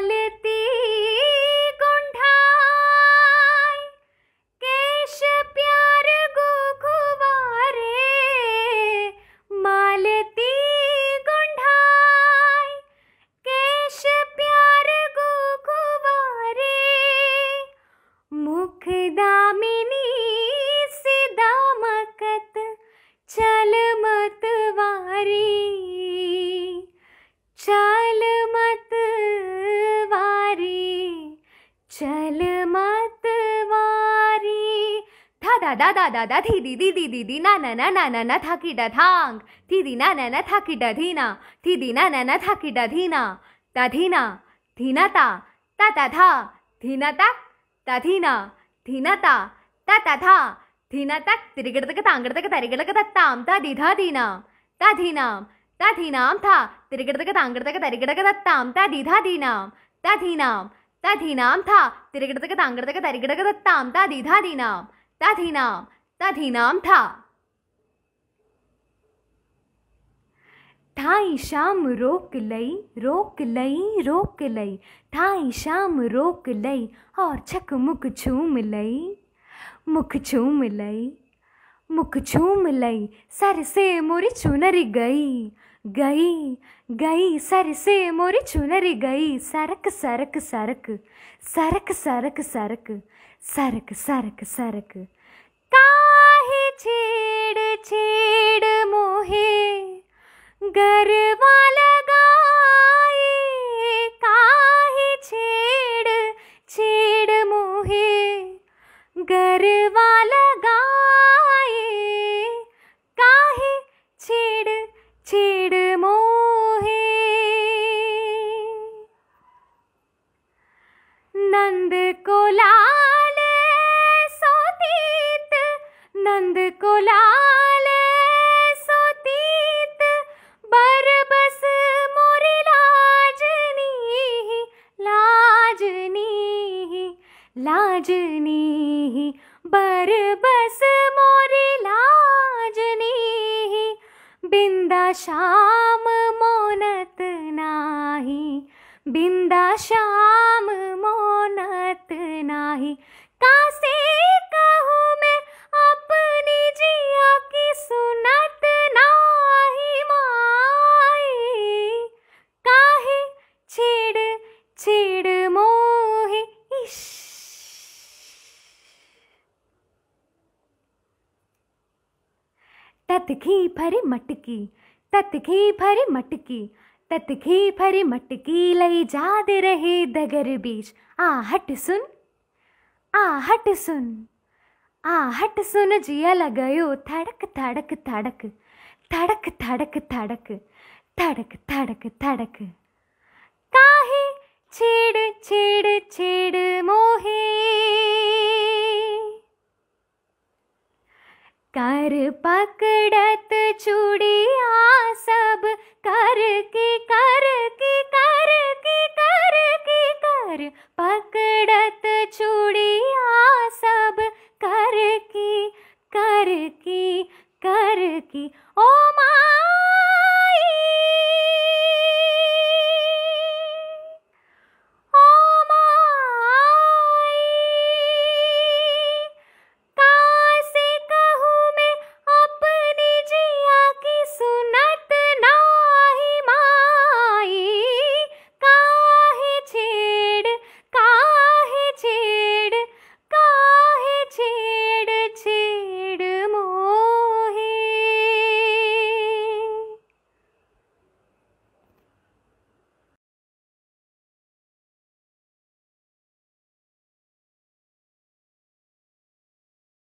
चालती केश प्यार गुखुवारे मालती गुंढाई केश प्यार गुखुवारे मुख दामिनी सिदामकत चल चल मत वारी था दा दा दा दा दा थी दी दी दी दी दी ना ना ना ना ना ना था डा थांग थी दी ना ना ना था कि डधीना थी दी ना ना ना था कि डधीना थी ना ता ता ता था थी ना ता ता थी ना थी ना ता ता ता था थी धीना तक तिरिगड़ तक तांगड़ तक तरिगड़ तक ताम ता दी था दीधा ना ता थी ना ता थी धीनाम था तिरिगड़ तक तांगड़ तक तरिगड़ तक ताम ता दी था दीधा दीनाम ता थी धीनाम तधीनाम था तिरगड़तक तांगड़तक तरिगड़क तत्ताम तदीधा दीनाम तधीनाम तधीनाम था ठाई शाम रोक लई रोक लई रोक लई ठाई शाम रोक लई और छक मुख छूम लई मुख छूम लई मुख झूम लई सर से मोरी चुनरी गई गई गई सर से मोरी चुनरी गई सरक सरक सरक सरक सरक सरक सरक सरक सरक काहे छेड़ छेड़ मोहे गर चंद को लाल सोतीत बरबस मोरी लाजनी लाजनी लाजनी बरबस मोरी लाजनी बिंदा शाम मोनत नाही बिंदा शाम मोनत नाही कासे ततखी भरी मटकी ततखी भरी मटकी ततखी भरी मटकी लई जाद रहे दगर बीच आहट सुन आहट सुन आहट सुन जिया लगायो थड़क थड़क धड़क धड़क थड़क थड़क थड़क धड़क धड़क काहे छेड़ छेड़ छेड़ मोहे कर पकड़त चूड़िया सब कर की कर की कर की कर की कर पकड़त चूड़िया सब कर की कर की कर की ओ